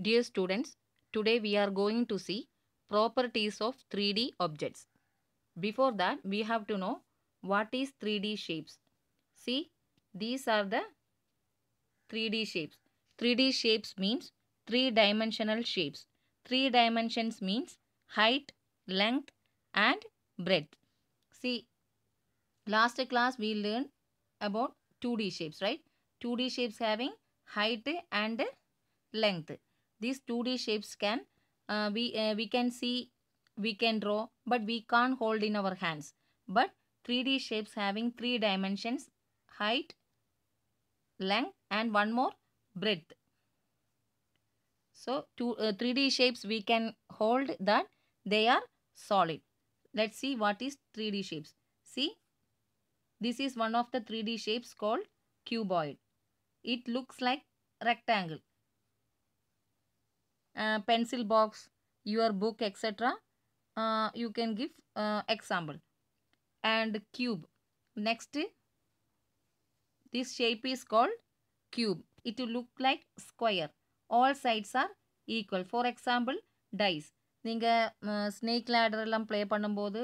Dear students, today we are going to see properties of 3D objects. Before that, we have to know what is 3D shapes. See, these are the 3D shapes. 3D shapes means three-dimensional shapes. Three dimensions means height, length and breadth. See, last class we learned about 2D shapes, right? 2D shapes having height and length these 2D shapes can uh, we, uh, we can see, we can draw but we can't hold in our hands. But 3D shapes having 3 dimensions height, length and one more breadth. So two, uh, 3D shapes we can hold that they are solid. Let's see what is 3D shapes. See this is one of the 3D shapes called cuboid. It looks like rectangle pencil box, your book, etc. you can give example. And cube. Next, this shape is called cube. It will look like square. All sides are equal. For example, dice. நீங்கள் snake ladder எல்லாம் play பண்ணும்போது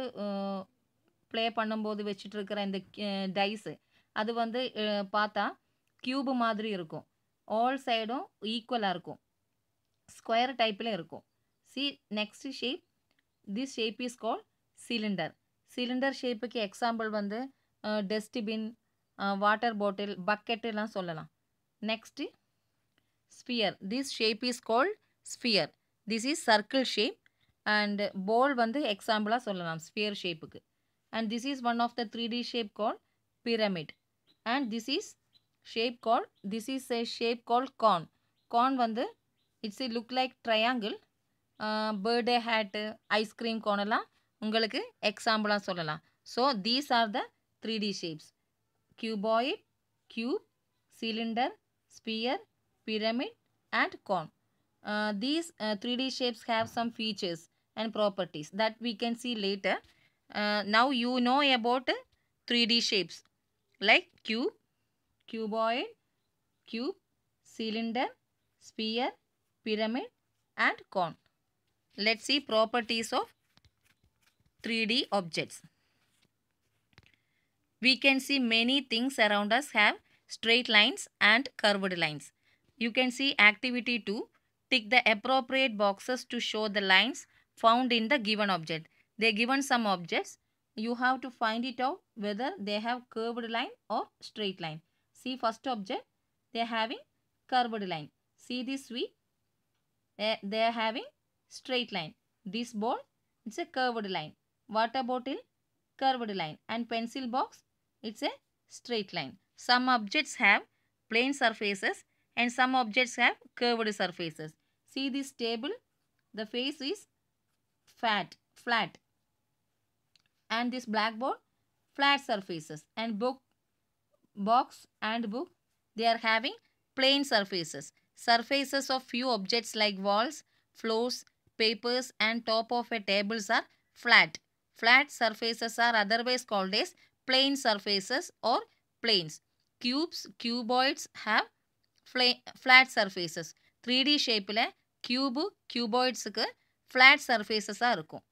play பண்ணும்போது வச்சுட்ருக்கிற இந்த dyes அது வந்து பார்த்தா cube மாதிரி இருக்கும் ஆல் சைடும் ஈக்குவலாக இருக்கும் ஸ்கொயர் டைப்பில் இருக்கும் see next shape this shape is call cylinder cylinder ஷேப்புக்கு எக்ஸாம்பிள் வந்து டஸ்ட்பின் வாட்டர் பாட்டில் பக்கெட்டுலாம் சொல்லலாம் next sphere this shape is called sphere this is circle shape and ball வந்து எக்ஸாம்பிளாக சொல்லலாம் ஸ்பியர் ஷேப்புக்கு and this is one of the three D shape call pyramid and this is shape call this is a shape call cone cone வந்து it's uh look like triangle birthday hat ice cream கோனெல்லாம் உங்களுக்கு la solala. So these are the three D shapes: cuboid cube, cylinder, sphere, pyramid and cone. Uh, these uh, 3D shapes have some features and properties that we can see later. Uh, now you know about 3D shapes like cube, cuboid, cube, cylinder, sphere, pyramid and cone. Let's see properties of 3D objects. We can see many things around us have straight lines and curved lines. You can see activity 2. Tick the appropriate boxes to show the lines found in the given object. They given some objects. You have to find it out whether they have curved line or straight line. See first object, they having curved line. See this V, they are having straight line. This ball, it's a curved line. Water bottle, curved line. And pencil box, it's a straight line. Some objects have plane surfaces and some objects have curved surfaces. See this table. The face is fat, flat. And this blackboard, flat surfaces. And book, box and book, they are having plane surfaces surfaces of few objects like walls, floors, papers and top of a tables are flat. Flat surfaces are otherwise called as plane surfaces or planes. Cubes, cuboids have flat surfaces. 3D shape le cube, cuboidsக்கு flat surfaces இருக்கும்.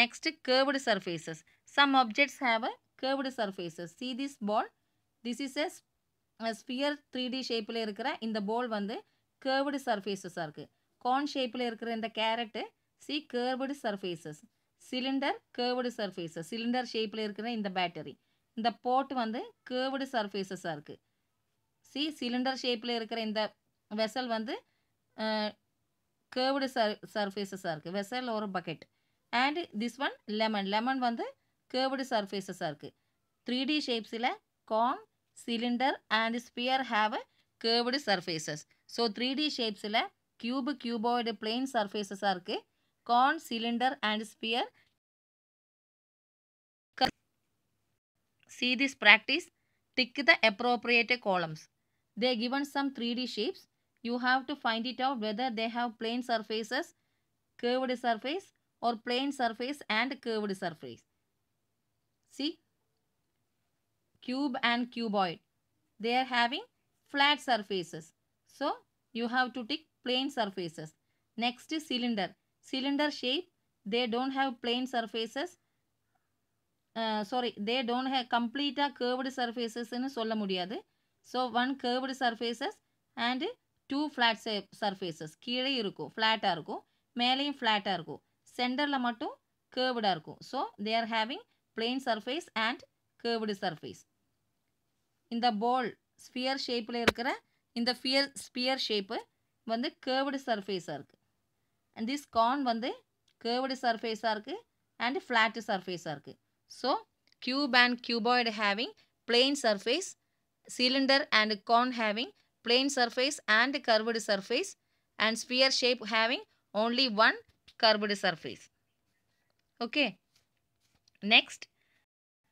Next, curved surfaces. Some objects have curved surfaces. See this ball. This is a sphere 3D shape ஷேப்பில் in the ball வந்து curved சர்ஃபேசஸாக இருக்குது cone ஷேப்பில் இருக்கிற இந்த carrot see curved surfaces cylinder curved surfaces cylinder ஷேப்பில் இருக்கிற இந்த பேட்டரி இந்த போட் வந்து கேர்வ்டு சர்ஃபேசஸாக இருக்குது சி சிலிண்டர் ஷேப்பில் இருக்கிற இந்த வெசல் வந்து கேர்வ்டு சர் சர்ஃபேசஸாக இருக்குது வெசல் ஒரு bucket and this one lemon lemon வந்து கேர்வ்டு சர்ஃபேசஸாக இருக்குது த்ரீ டி ஷேப்ஸில் cone cylinder and sphere have curved surfaces So, D shapes, like cube, cuboid, cuboid plain சர்ஃபேசஸாக இருக்குது cone, cylinder, and sphere. See this practice. Tick the appropriate columns. They given some 3D shapes. You have to find it out whether they have plane surfaces, curved surface or plane surface and curved surface. See, cube and cuboid. They are having flat surfaces. So, you have to tick plane surfaces. Next is cylinder. Cylinder shape, they don't have plane surfaces. Uh, sorry, they don't have complete curved surfaces in சொல்ல முடியாது. So, one curved surfaces and two flat surfaces. Kira இருக்கும், flat arko, mele flat arko. Center la matto curved arko. So, they are having plane surface and curved surface. In the ball, sphere shapeல இருக்கிறேன். இந்த sphere sphere shape வந்து curved சர்ஃபேஸாக இருக்குது and this Khan வந்து curved சர்ஃபேஸாக இருக்குது அண்ட் ஃப்ளாட்டு சர்ஃபேஸாக இருக்குது so cube and cuboid having plain surface cylinder and cone having plain surface and curved surface and sphere shape having only one curved surface. Okay. Next,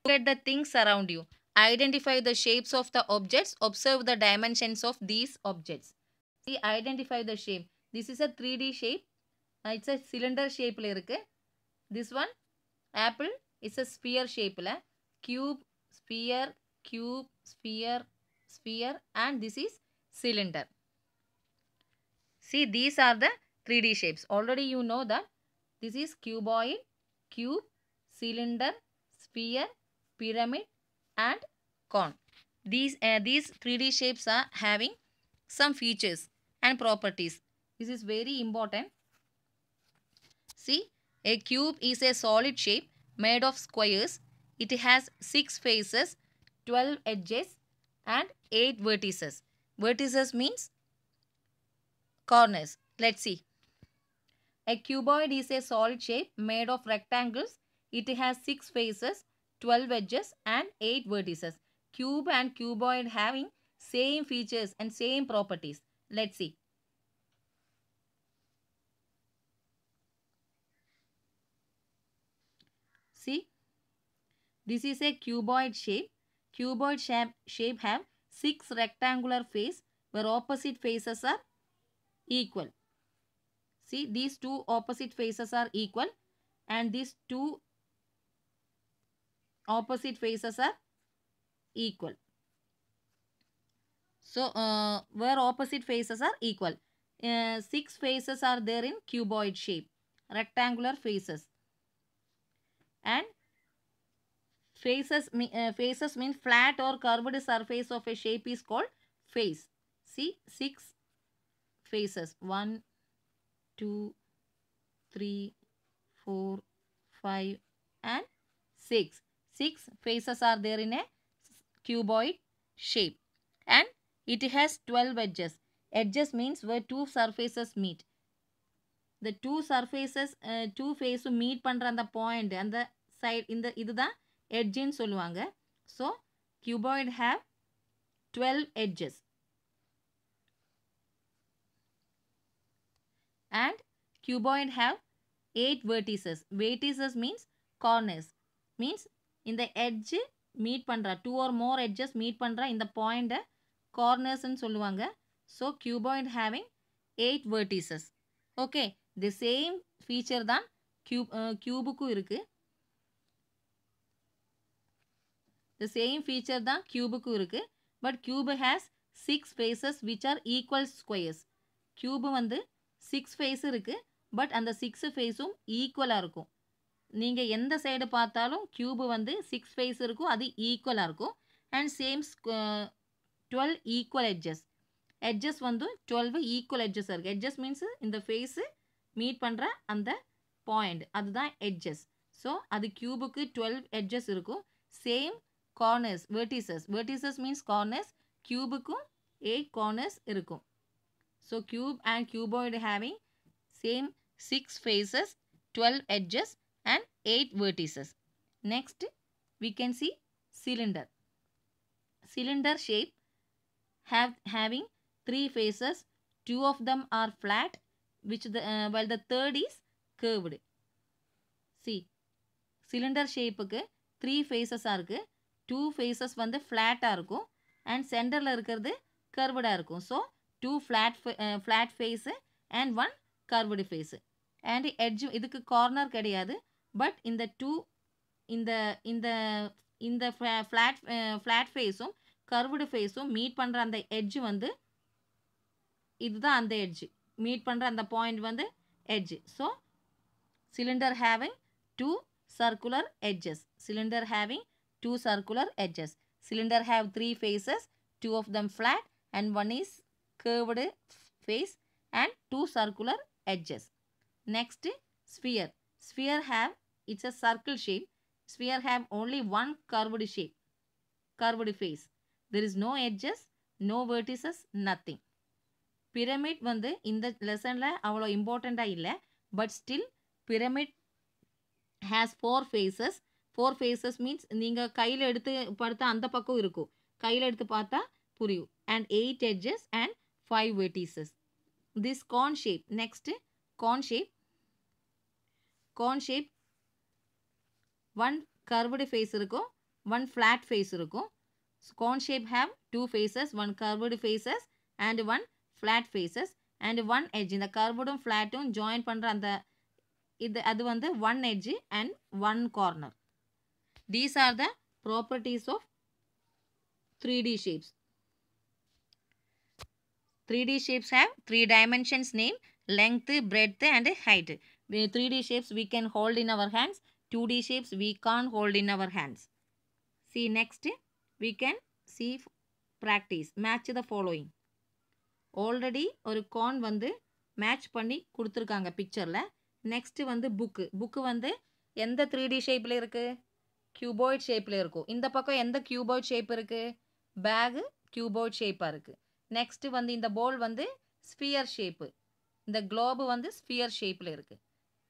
look at the things around you. Identify the shapes of the objects. Observe the dimensions of these objects. See, identify the shape. This is a 3D shape. Uh, it's a cylinder shape. This one, apple, is a sphere shape. Cube, sphere, cube, sphere, sphere and this is cylinder. See, these are the 3D shapes. Already you know that this is cuboid, cube, cylinder, sphere, pyramid and cone. These, uh, these 3D shapes are having some features and properties. This is very important. See, a cube is a solid shape made of squares. It has 6 faces, 12 edges and 8 vertices. Vertices means corners. Let's see. A cuboid is a solid shape made of rectangles. It has 6 faces, 12 edges and 8 vertices. Cube and cuboid having same features and same properties. Let's see. See, this is a cuboid shape. Cuboid shape, shape have six rectangular face where opposite faces are equal. See, these two opposite faces are equal and these two opposite faces are equal. So, uh, where opposite faces are equal. Uh, six faces are there in cuboid shape, rectangular faces. And faces, uh, faces mean flat or curved surface of a shape is called face. See, six faces. One, two, three, four, five and six six faces are there in a cuboid shape and it has 12 edges. Edges means where two surfaces meet. The two surfaces, uh, two faces meet பண்ணுற the point the side இந்த edge in சொல்லுவாங்க. So, cuboid have 12 edges. And cuboid have 8 vertices. Vertices means corners. Means இந்த edge meet பண்ணுற two or more edges meet பண்ணுற இந்த பாயிண்ட்டை கார்னர்ஸ்ன்னு சொல்லுவாங்க so cuboid having eight vertices okay the same feature தான் கியூப் கியூபுக்கும் இருக்குது தி சேம் ஃபீச்சர் தான் கியூபுக்கும் இருக்குது but cube has six faces which are equal squares cube வந்து சிக்ஸ் ஃபேஸ் இருக்குது பட் அந்த சிக்ஸ் ஃபேஸும் ஈக்குவலாக இருக்கும் நீங்கள் எந்த சைடு பார்த்தாலும் க்யூபு வந்து சிக்ஸ் ஃபேஸ் இருக்கும் அது ஈக்குவலாக இருக்கும் and same twelve equal edges edges வந்து டுவெல்வ் ஈக்குவல் எட்ஜஸ் இருக்குது எட்ஜஸ் மீன்ஸ் இந்த ஃபேஸு மீட் பண்ணுற அந்த பாயிண்ட் அதுதான் எட்ஜஸ் ஸோ அது க்யூபுக்கு டுவெல் எட்ஜஸ் இருக்கும் same corners vertices vertices means corners க்யூபுக்கும் எயிட் கார்னர்ஸ் இருக்கும் so cube and cuboid having same six faces twelve edges 8 vertices. Next, we can see cylinder. Cylinder shape have having three faces. Two of them are flat, which the uh, while the third is curved. See, cylinder shapeக்கு three ஃபேஸஸாக இருக்குது two faces வந்து ஃப்ளாட்டாக இருக்கும் and சென்டரில் இருக்கிறது கர்வடாக இருக்கும் so two flat flat face and one curved face and edge இதுக்கு கார்னர் கிடையாது but in the two in the in the in the flat uh, flat ஃபேஸும் கர்வ்டு ஃபேஸும் மீட் பண்ணுற அந்த da and the edge meet. Pandra and the point, point வந்து edge. So cylinder having two circular edges. Cylinder having two circular edges. Cylinder have three faces, two of them flat and one is curved face and two circular edges. Next, sphere. Sphere have It's a circle shape. Sphere have only one curved shape, curved face. There is no edges, no vertices, nothing. Pyramid வந்து இந்த லெசனில் அவ்வளோ இம்பார்ட்டண்ட்டாக இல்லை but still pyramid has four faces four faces means நீங்கள் கையில் எடுத்து பார்த்தா அந்த பக்கம் இருக்கும் கையில் எடுத்து பார்த்தா புரியும் and eight edges and five vertices this cone shape next cone shape cone shape one curved face irukum one flat face irukum so cone shape have two faces one curved faces and one flat faces and one edge in the curved one, flat one, join pandra and the idu adu vandu one edge and one corner these are the properties of 3d shapes 3d shapes have three dimensions name length breadth and height The 3d shapes we can hold in our hands 2D shapes we can't hold in our hands. See next, we can see practice. Match the following. Already ஒரு cone வந்து match பண்ணி கொடுத்துருக்காங்க பிக்சரில் next வந்து book book வந்து எந்த three D ஷேப்பில் இருக்குது க்யூபாய்ட் ஷேப்பில் இருக்கும் இந்த பக்கம் எந்த க்யூபாய்ட் ஷேப் இருக்குது பேகு க்யூபாய்ட் ஷேப்பாக இருக்குது நெக்ஸ்ட்டு வந்து இந்த போல் வந்து ஸ்பியர் ஷேப்பு இந்த க்ளோபு வந்து ஸ்பியர் ஷேப்பில் இருக்குது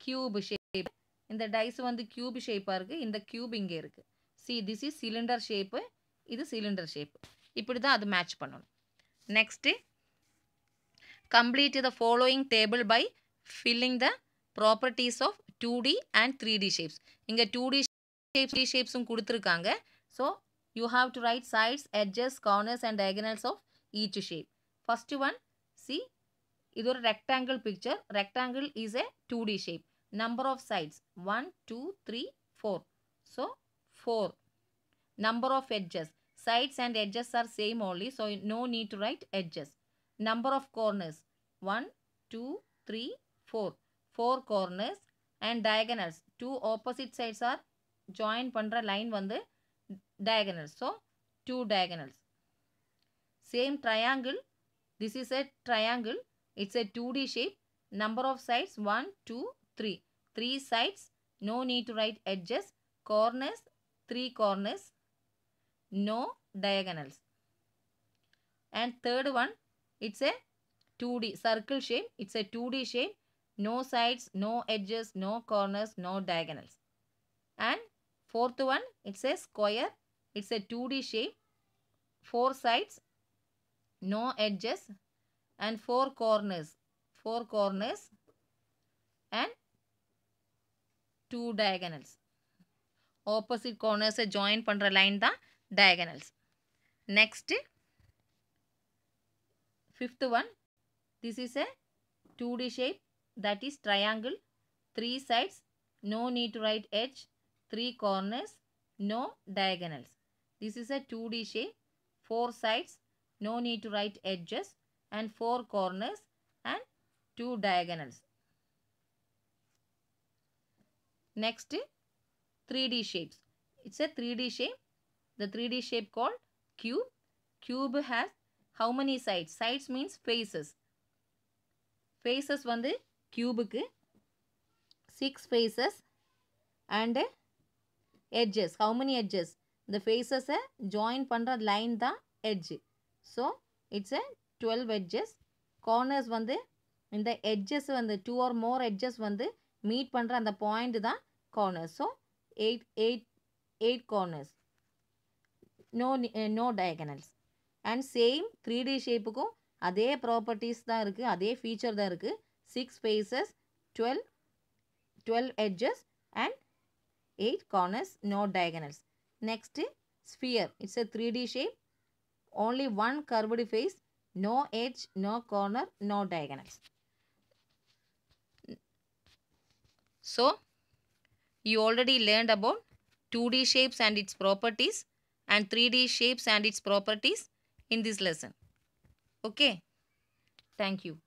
க்யூப் ஷேப் இந்த டைஸ் வந்து க்யூப் ஷேப்பாக இருக்குது இந்த க்யூப் இங்கே இருக்குது see this is cylinder shape இது சிலிண்டர் ஷேப்பு இப்படி தான் அது மேட்ச் பண்ணணும் next complete the following table by filling the properties of two D and three D shapes இங்கே டூ டி ஷேப் த்ரீ ஷேப்ஸும் கொடுத்துருக்காங்க so you have to write sides edges corners and diagonals of each shape first one see இது ஒரு rectangle picture rectangle is a two D shape number of sides 1 2 3 4 so 4 number of edges sides and edges are same only so no need to write edges number of corners 1 2 3 4 4 corners and diagonals two opposite sides are join pandra line வந்து diagonals so two diagonals same triangle this is a triangle it's a 2d shape number of sides 1 2 3. 3 sides, no need to write edges, corners, 3 corners, no diagonals. And third one, it's a 2D circle shape. It's a 2D shape. No sides, no edges, no corners, no diagonals. And fourth one, it's a square. It's a 2D shape. Four sides, no edges and four corners. Four corners and two diagonals opposite corners join பண்ணுற line the diagonals next fifth one this is a 2d shape that is triangle three sides no need to write edge three corners no diagonals this is a 2d shape four sides no need to write edges and four corners and two diagonals Next 3D shapes. It's a 3D shape. The 3D shape called cube. Cube has how many sides? Sides means faces. Faces one the cube. 6 faces and edges. How many edges? The faces are joined. under line the edge. So it's a 12 edges. Corners one the in the edges one the 2 or more edges one the. Meet பண்ணுற அந்த point தான் corner so eight eight eight corners no no diagonals and same three D ஷேப்புக்கும் அதே properties தான் இருக்குது அதே feature தான் இருக்குது six faces twelve twelve edges and eight corners no diagonals next sphere it's a three D shape only one curved face no edge no corner no diagonals So, you already learned about 2D shapes and its properties and 3D shapes and its properties in this lesson. Okay. Thank you.